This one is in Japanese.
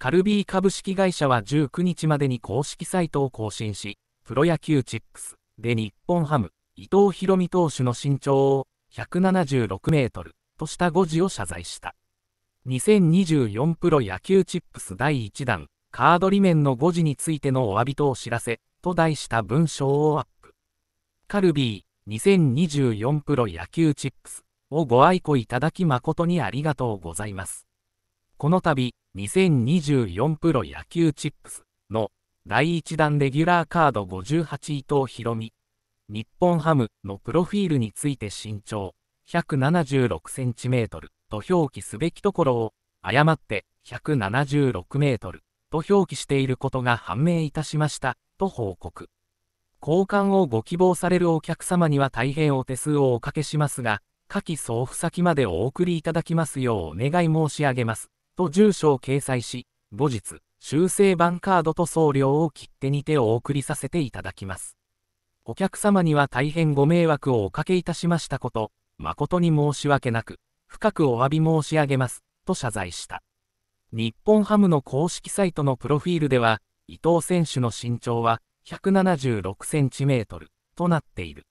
カルビー株式会社は19日までに公式サイトを更新し、プロ野球チックスで日本ハム、伊藤博美投手の身長を176メートルとした誤字を謝罪した。2024プロ野球チップス第1弾、カードリ面の誤字についてのお詫びとお知らせと題した文章をアップ。カルビー2024プロ野球チップスをご愛顧いただき誠にありがとうございます。この度、2024プロ野球チップスの第1弾レギュラーカード58伊藤博美、日本ハムのプロフィールについて身長1 7 6センチメートルと表記すべきところを、誤って176メートルと表記していることが判明いたしましたと報告。交換をご希望されるお客様には大変お手数をおかけしますが、下記送付先までお送りいただきますようお願い申し上げます。と住所を掲載し、後日、修正版カードと送料を切手にてお送りさせていただきます。お客様には大変ご迷惑をおかけいたしましたこと、誠に申し訳なく、深くお詫び申し上げます、と謝罪した。日本ハムの公式サイトのプロフィールでは、伊藤選手の身長は176センチメートルとなっている。